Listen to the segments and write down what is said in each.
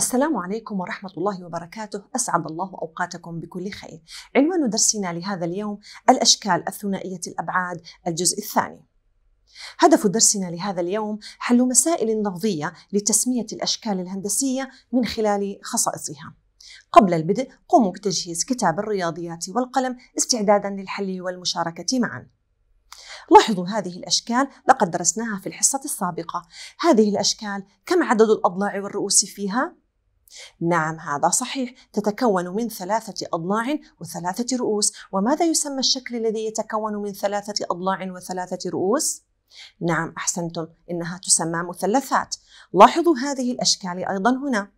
السلام عليكم ورحمة الله وبركاته، أسعد الله أوقاتكم بكل خير. عنوان درسنا لهذا اليوم الأشكال الثنائية الأبعاد الجزء الثاني. هدف درسنا لهذا اليوم حل مسائل لفظية لتسمية الأشكال الهندسية من خلال خصائصها. قبل البدء قوموا بتجهيز كتاب الرياضيات والقلم استعدادا للحل والمشاركة معا. لاحظوا هذه الأشكال لقد درسناها في الحصة السابقة هذه الأشكال كم عدد الأضلاع والرؤوس فيها؟ نعم هذا صحيح تتكون من ثلاثة أضلاع وثلاثة رؤوس وماذا يسمى الشكل الذي يتكون من ثلاثة أضلاع وثلاثة رؤوس؟ نعم أحسنتم إنها تسمى مثلثات لاحظوا هذه الأشكال أيضا هنا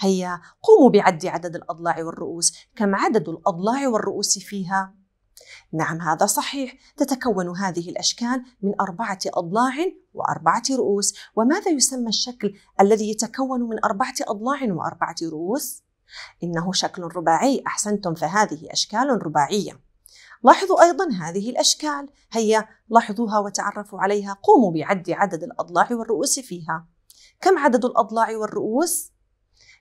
هيا قوموا بعد عدد الأضلاع والرؤوس كم عدد الأضلاع والرؤوس فيها؟ نعم هذا صحيح تتكون هذه الأشكال من أربعة أضلاع وأربعة رؤوس وماذا يسمى الشكل الذي يتكون من أربعة أضلاع وأربعة رؤوس؟ إنه شكل رباعي أحسنتم فهذه أشكال رباعية لاحظوا أيضا هذه الأشكال هيا لاحظوها وتعرفوا عليها قوموا بعد عدد الأضلاع والرؤوس فيها كم عدد الأضلاع والرؤوس؟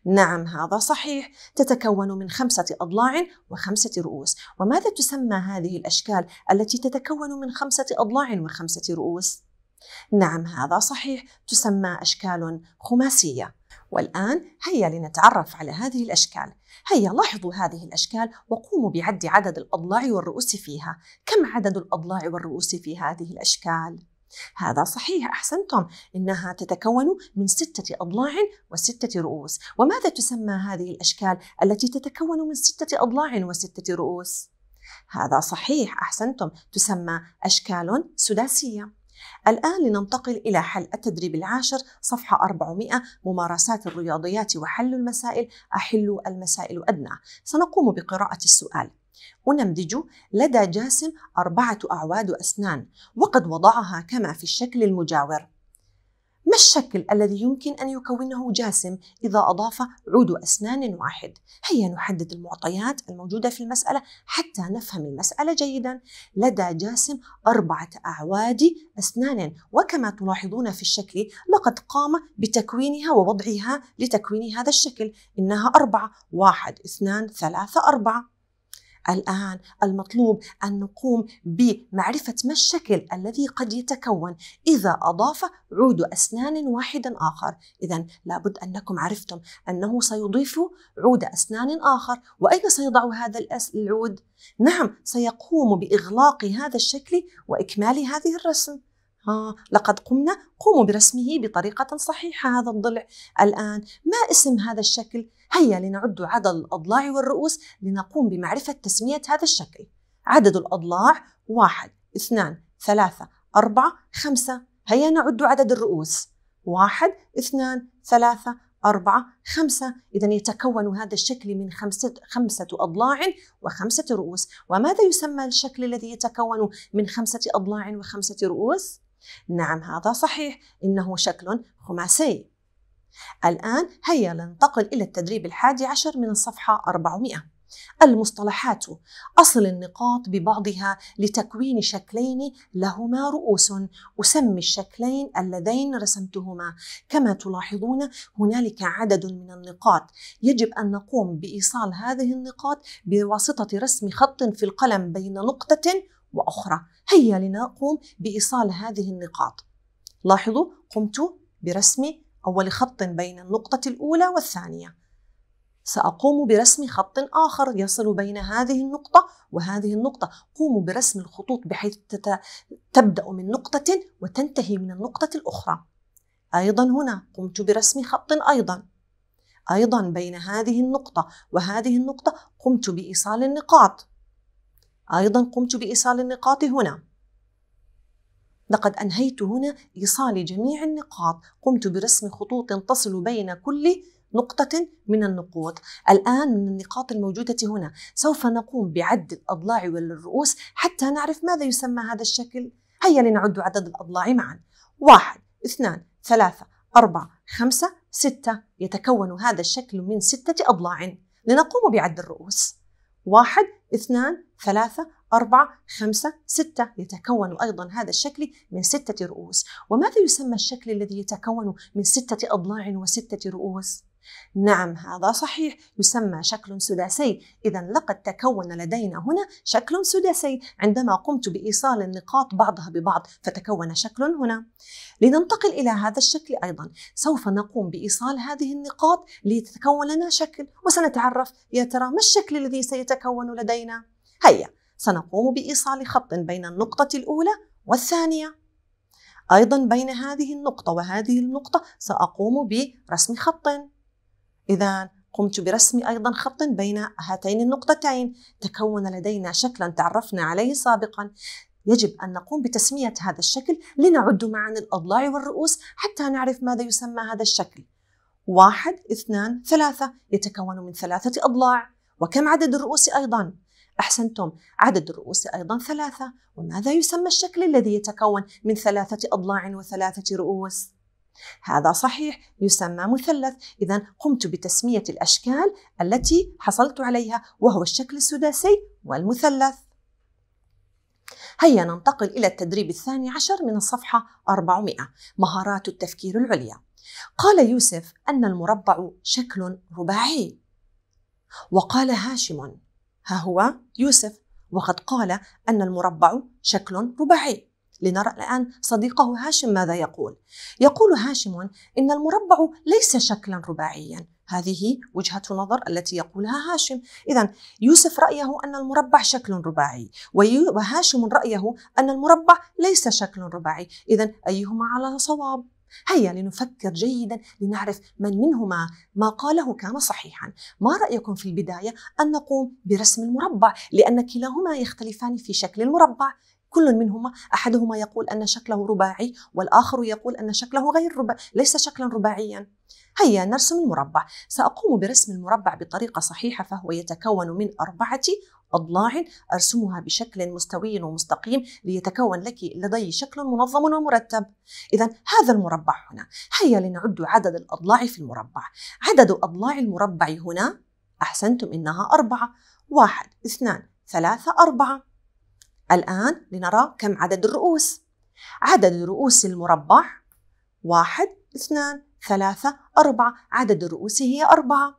نعم هذا صحيح تتكون من خمسة أضلاع وخمسة رؤوس وماذا تسمى هذه الأشكال التي تتكون من خمسة أضلاع وخمسة رؤوس؟ نعم هذا صحيح تسمى أشكال خماسية والآن هيا لنتعرف على هذه الأشكال هيا لاحظوا هذه الأشكال وقوموا بعد عدد الأضلاع والرؤوس فيها كم عدد الأضلاع والرؤوس في هذه الأشكال؟ هذا صحيح أحسنتم إنها تتكون من ستة أضلاع وستة رؤوس وماذا تسمى هذه الأشكال التي تتكون من ستة أضلاع وستة رؤوس؟ هذا صحيح أحسنتم تسمى أشكال سداسية الآن لننتقل إلى حل التدريب العاشر صفحة 400 ممارسات الرياضيات وحل المسائل أحل المسائل أدنى سنقوم بقراءة السؤال أنمذج لدى جاسم أربعة أعواد أسنان وقد وضعها كما في الشكل المجاور ما الشكل الذي يمكن أن يكونه جاسم إذا أضاف عود أسنان واحد؟ هيا نحدد المعطيات الموجودة في المسألة حتى نفهم المسألة جيدا لدى جاسم أربعة أعواد أسنان وكما تلاحظون في الشكل لقد قام بتكوينها ووضعها لتكوين هذا الشكل إنها أربعة واحد اثنان ثلاثة أربعة الآن المطلوب أن نقوم بمعرفة ما الشكل الذي قد يتكون إذا أضاف عود أسنان واحد آخر إذا لابد أنكم عرفتم أنه سيضيف عود أسنان آخر وأين سيضع هذا العود؟ نعم سيقوم بإغلاق هذا الشكل وإكمال هذه الرسم آه لقد قمنا قوموا برسمه بطريقة صحيحة هذا الضلع الآن ما اسم هذا الشكل؟ هيا لنعد عدد الأضلاع والرؤوس لنقوم بمعرفة تسمية هذا الشكل عدد الأضلاع واحد اثنان ثلاثة أربعة خمسة هيا نعد عدد الرؤوس واحد اثنان ثلاثة أربعة خمسة إذا يتكون هذا الشكل من خمسة, خمسة أضلاع وخمسة رؤوس وماذا يسمى الشكل الذي يتكون من خمسة أضلاع وخمسة رؤوس؟ نعم هذا صحيح إنه شكل خماسي الآن هيا ننتقل إلى التدريب الحادي عشر من الصفحة 400 المصطلحات أصل النقاط ببعضها لتكوين شكلين لهما رؤوس أسمي الشكلين اللذين رسمتهما كما تلاحظون هنالك عدد من النقاط يجب أن نقوم بإيصال هذه النقاط بواسطة رسم خط في القلم بين نقطة واخرى هيا لنقوم بايصال هذه النقاط لاحظوا قمت برسم اول خط بين النقطه الاولى والثانيه ساقوم برسم خط اخر يصل بين هذه النقطه وهذه النقطه قوموا برسم الخطوط بحيث تبدا من نقطه وتنتهي من النقطه الاخرى ايضا هنا قمت برسم خط ايضا ايضا بين هذه النقطه وهذه النقطه قمت بايصال النقاط أيضا قمت بإيصال النقاط هنا لقد أنهيت هنا إيصال جميع النقاط قمت برسم خطوط تصل بين كل نقطة من النقوط الآن من النقاط الموجودة هنا سوف نقوم بعد الأضلاع والرؤوس حتى نعرف ماذا يسمى هذا الشكل هيا لنعد عدد الأضلاع معا واحد اثنان ثلاثة أربعة خمسة ستة يتكون هذا الشكل من ستة أضلاع لنقوم بعد الرؤوس واحد اثنان ثلاثة أربعة خمسة ستة يتكون أيضا هذا الشكل من ستة رؤوس وماذا يسمى الشكل الذي يتكون من ستة أضلاع وستة رؤوس؟ نعم هذا صحيح يسمى شكل سداسي إذا لقد تكون لدينا هنا شكل سداسي عندما قمت بإيصال النقاط بعضها ببعض فتكون شكل هنا لننتقل إلى هذا الشكل أيضا سوف نقوم بإيصال هذه النقاط ليتكون لنا شكل وسنتعرف يا ترى ما الشكل الذي سيتكون لدينا هيا سنقوم بإيصال خط بين النقطة الأولى والثانية أيضا بين هذه النقطة وهذه النقطة سأقوم برسم خط إذا قمت برسم أيضا خط بين هاتين النقطتين تكون لدينا شكلا تعرفنا عليه سابقا يجب أن نقوم بتسمية هذا الشكل لنعد معا الأضلاع والرؤوس حتى نعرف ماذا يسمى هذا الشكل واحد اثنان ثلاثة يتكون من ثلاثة أضلاع وكم عدد الرؤوس أيضا أحسنتم عدد الرؤوس أيضا ثلاثة وماذا يسمى الشكل الذي يتكون من ثلاثة أضلاع وثلاثة رؤوس؟ هذا صحيح يسمى مثلث إذا قمت بتسمية الأشكال التي حصلت عليها وهو الشكل السداسي والمثلث هيا ننتقل إلى التدريب الثاني عشر من الصفحة 400 مهارات التفكير العليا قال يوسف أن المربع شكل رباعي وقال هاشم ها هو يوسف وقد قال أن المربع شكل رباعي لنرى الآن صديقه هاشم ماذا يقول يقول هاشم إن المربع ليس شكلا رباعيا هذه وجهة نظر التي يقولها هاشم إذا يوسف رأيه أن المربع شكل رباعي وهاشم رأيه أن المربع ليس شكل رباعي إذا أيهما على صواب هيا لنفكر جيدا لنعرف من منهما ما قاله كان صحيحا ما رأيكم في البداية أن نقوم برسم المربع لأن كلاهما يختلفان في شكل المربع كل منهما احدهما يقول ان شكله رباعي والاخر يقول ان شكله غير رباعي ليس شكلا رباعيا هيا نرسم المربع ساقوم برسم المربع بطريقه صحيحه فهو يتكون من اربعه أضلاع أرسمها بشكل مستوي ومستقيم ليتكون لك لدي شكل منظم ومرتب إذا هذا المربع هنا هيا لنعد عدد الأضلاع في المربع عدد أضلاع المربع هنا أحسنتم إنها أربعة واحد اثنان ثلاثة أربعة الآن لنرى كم عدد الرؤوس عدد رؤوس المربع واحد اثنان ثلاثة أربعة عدد الرؤوس هي أربعة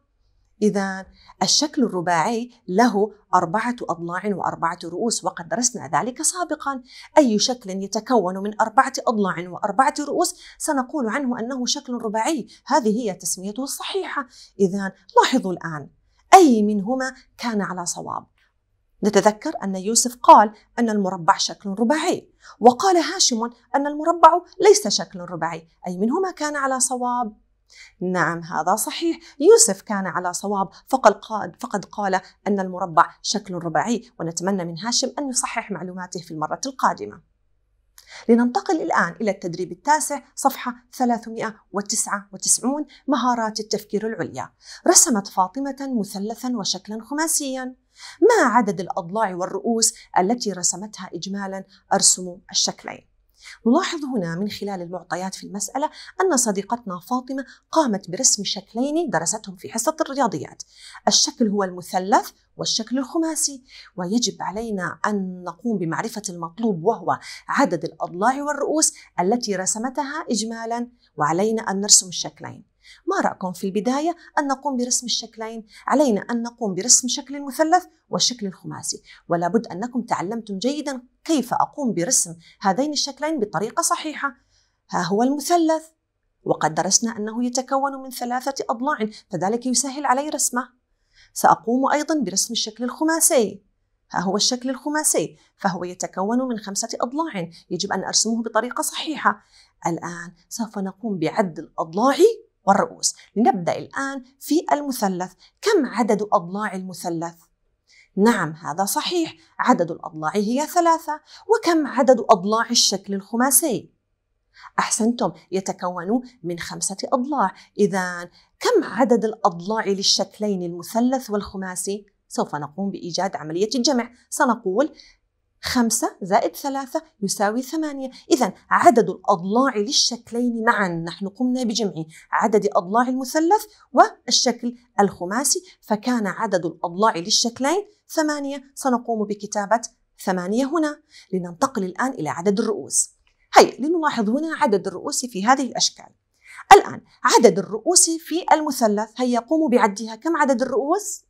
إذا الشكل الرباعي له أربعة أضلاع وأربعة رؤوس وقد درسنا ذلك سابقا أي شكل يتكون من أربعة أضلاع وأربعة رؤوس سنقول عنه أنه شكل رباعي هذه هي تسميته الصحيحة إذا لاحظوا الآن أي منهما كان على صواب نتذكر أن يوسف قال أن المربع شكل رباعي وقال هاشم أن المربع ليس شكل رباعي أي منهما كان على صواب نعم هذا صحيح يوسف كان على صواب فقد قال أن المربع شكل رباعي ونتمنى من هاشم أن يصحح معلوماته في المرة القادمة لننتقل الآن إلى التدريب التاسع صفحة 399 مهارات التفكير العليا رسمت فاطمة مثلثا وشكلا خماسيا ما عدد الأضلاع والرؤوس التي رسمتها إجمالا أرسم الشكلين نلاحظ هنا من خلال المعطيات في المسألة أن صديقتنا فاطمة قامت برسم شكلين درستهم في حصة الرياضيات الشكل هو المثلث والشكل الخماسي ويجب علينا أن نقوم بمعرفة المطلوب وهو عدد الأضلاع والرؤوس التي رسمتها إجمالا وعلينا أن نرسم الشكلين ما رأيكم في البداية أن نقوم برسم الشكلين؟ علينا أن نقوم برسم شكل المثلث والشكل الخماسي ولا بد أنكم تعلمتم جيدا كيف أقوم برسم هذين الشكلين بطريقة صحيحة ها هو المثلث وقد درسنا أنه يتكون من ثلاثة أضلاع فذلك يسهل علي رسمه سأقوم أيضا برسم الشكل الخماسي ها هو الشكل الخماسي فهو يتكون من خمسة أضلاع يجب أن أرسمه بطريقة صحيحة الآن سوف نقوم بعد الأضلاع والرؤوس لنبدأ الآن في المثلث كم عدد أضلاع المثلث؟ نعم هذا صحيح عدد الأضلاع هي ثلاثة وكم عدد أضلاع الشكل الخماسي؟ أحسنتم يتكون من خمسة أضلاع إذا كم عدد الأضلاع للشكلين المثلث والخماسي؟ سوف نقوم بإيجاد عملية الجمع سنقول خمسة زائد ثلاثة يساوي ثمانية إذا عدد الأضلاع للشكلين معا نحن قمنا بجمع عدد أضلاع المثلث والشكل الخماسي فكان عدد الأضلاع للشكلين ثمانية سنقوم بكتابة ثمانية هنا لننتقل الآن إلى عدد الرؤوس هيا لنلاحظ هنا عدد الرؤوس في هذه الأشكال الآن عدد الرؤوس في المثلث هيا قوموا بعدها كم عدد الرؤوس؟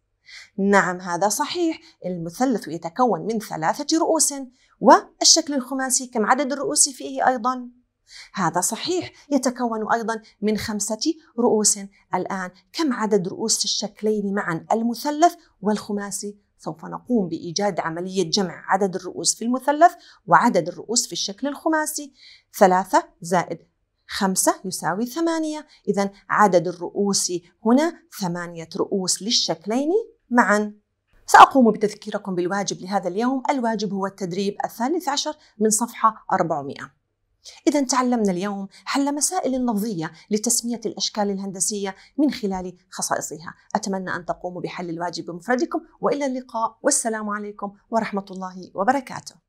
نعم هذا صحيح المثلث يتكون من ثلاثة رؤوس والشكل الخماسي كم عدد الرؤوس فيه أيضا؟ هذا صحيح يتكون أيضا من خمسة رؤوس الآن كم عدد رؤوس الشكلين معا المثلث والخماسي سوف نقوم بإيجاد عملية جمع عدد الرؤوس في المثلث وعدد الرؤوس في الشكل الخماسي ثلاثة زائد خمسة يساوي ثمانية إذا عدد الرؤوس هنا ثمانية رؤوس للشكلين معا سأقوم بتذكيركم بالواجب لهذا اليوم الواجب هو التدريب الثالث عشر من صفحة 400 إذا تعلمنا اليوم حل مسائل لفظية لتسمية الأشكال الهندسية من خلال خصائصها أتمنى أن تقوموا بحل الواجب بمفردكم وإلى اللقاء والسلام عليكم ورحمة الله وبركاته